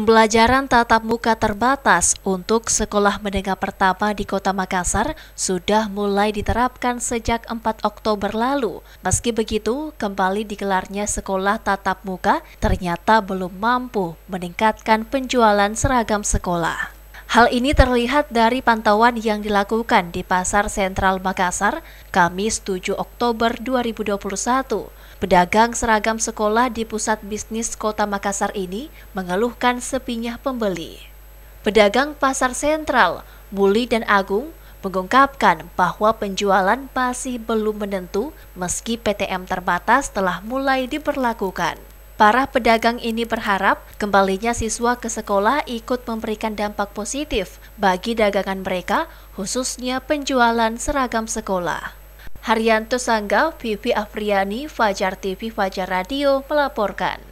Pembelajaran tatap muka terbatas untuk sekolah menengah pertama di Kota Makassar sudah mulai diterapkan sejak 4 Oktober lalu. Meski begitu, kembali digelarnya sekolah tatap muka ternyata belum mampu meningkatkan penjualan seragam sekolah. Hal ini terlihat dari pantauan yang dilakukan di Pasar Sentral Makassar, Kamis 7 Oktober 2021. Pedagang seragam sekolah di pusat bisnis kota Makassar ini mengeluhkan sepinya pembeli. Pedagang Pasar Sentral, Muli dan Agung, mengungkapkan bahwa penjualan masih belum menentu meski PTM terbatas telah mulai diperlakukan. Para pedagang ini berharap kembalinya siswa ke sekolah ikut memberikan dampak positif bagi dagangan mereka, khususnya penjualan seragam sekolah. Haryanto Sangga, Vivi Afriani, Fajar TV, Fajar Radio melaporkan.